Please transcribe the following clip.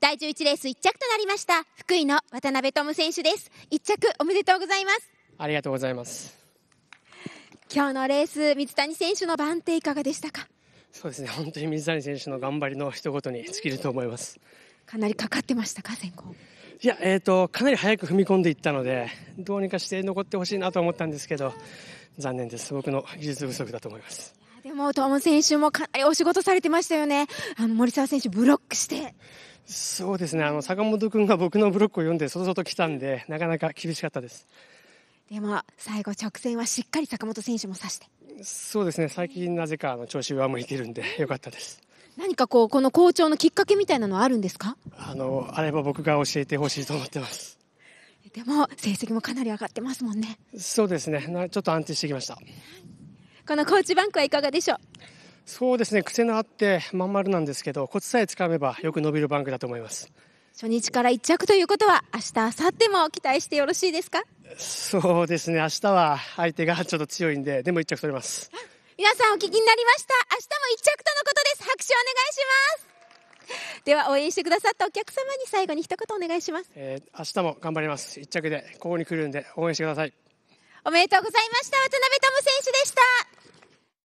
第11レース1着となりました福井の渡辺智選手です1着おめでとうございますありがとうございます今日のレース水谷選手の番手いかがでしたかそうですね本当に水谷選手の頑張りの一言に尽きると思いますかなりかかってましたか前後いや、えーと、かなり早く踏み込んでいったのでどうにかして残ってほしいなと思ったんですけど残念です僕の技術不足だと思いますでも、友選手もかなりお仕事されてましたよねあの森澤選手ブロックしてそうですねあの坂本君が僕のブロックを読んでそろそろ来たんでなかなか厳しかったですでも最後直線はしっかり坂本選手も指してそうですね最近なぜかあの調子上向いてるんでよかったです何かこうこの好調のきっかけみたいなのはあるんですかあのあれば僕が教えてほしいと思ってますでも成績もかなり上がってますもんねそうですねちょっと安定してきましたこのコーチバンクはいかがでしょうそうですね癖のあってまん丸なんですけどコツさえつかめばよく伸びるバンクだと思います初日から一着ということは明日明後日も期待してよろしいですかそうですね明日は相手がちょっと強いんででも一着取れます皆さんお聞きになりました明日も一着とのことです拍手お願いしますでは応援してくださったお客様に最後に一言お願いします、えー、明日も頑張ります一着でここに来るんで応援してくださいおめでとうございました渡辺智選手でした